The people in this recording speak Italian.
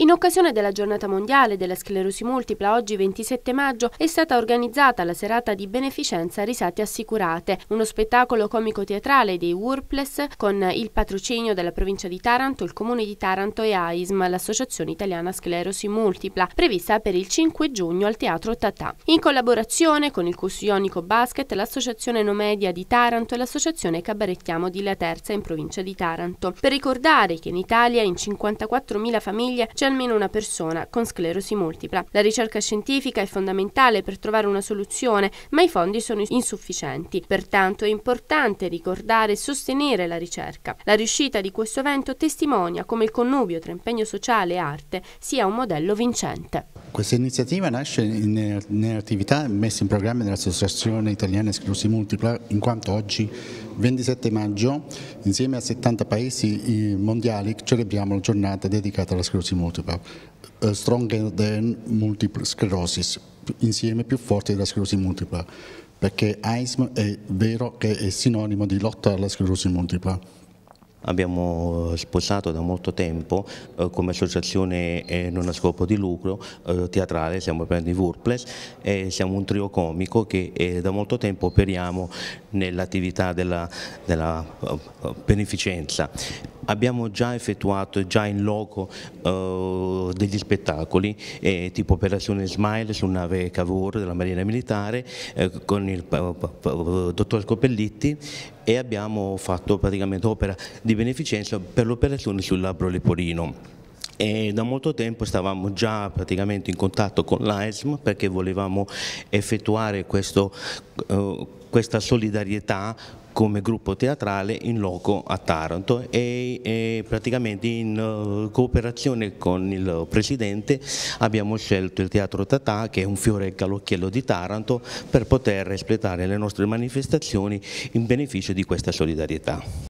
In occasione della giornata mondiale della sclerosi multipla, oggi 27 maggio, è stata organizzata la serata di beneficenza Risate Assicurate, uno spettacolo comico-teatrale dei Wurpless con il patrocinio della provincia di Taranto, il comune di Taranto e AISM, l'associazione italiana sclerosi multipla, prevista per il 5 giugno al Teatro Tatà, in collaborazione con il Ionico Basket, l'associazione Nomedia di Taranto e l'associazione Cabarettiamo di La Terza in provincia di Taranto, per ricordare che in Italia in 54.000 famiglie c'è almeno una persona con sclerosi multipla. La ricerca scientifica è fondamentale per trovare una soluzione, ma i fondi sono insufficienti. Pertanto è importante ricordare e sostenere la ricerca. La riuscita di questo evento testimonia come il connubio tra impegno sociale e arte sia un modello vincente. Questa iniziativa nasce nell'attività messa in programma dell'Associazione Italiana Sclerosi Multipla in quanto oggi 27 maggio, insieme a 70 paesi mondiali, celebriamo la giornata dedicata alla sclerosi multipla, eh, Stronger than Multiple Sclerosis, insieme più forti della sclerosi multipla, perché AISM è vero che è sinonimo di lotta alla sclerosi multipla. Abbiamo eh, sposato da molto tempo eh, come associazione eh, non a scopo di lucro eh, teatrale, siamo di Wurples, e siamo un trio comico che eh, da molto tempo operiamo nell'attività della, della eh, beneficenza. Abbiamo già effettuato, già in loco, degli spettacoli eh, tipo Operazione Smile su nave Cavour della Marina Militare eh, con il eh, eh, eh, dottor Scopellitti e abbiamo fatto praticamente opera di beneficenza per l'operazione sul labbro leporino. E da molto tempo stavamo già praticamente in contatto con l'AESM perché volevamo effettuare questo, eh, questa solidarietà come gruppo teatrale in loco a Taranto e, e praticamente in uh, cooperazione con il presidente abbiamo scelto il Teatro Tatà che è un fiore all'occhiello di Taranto per poter espletare le nostre manifestazioni in beneficio di questa solidarietà.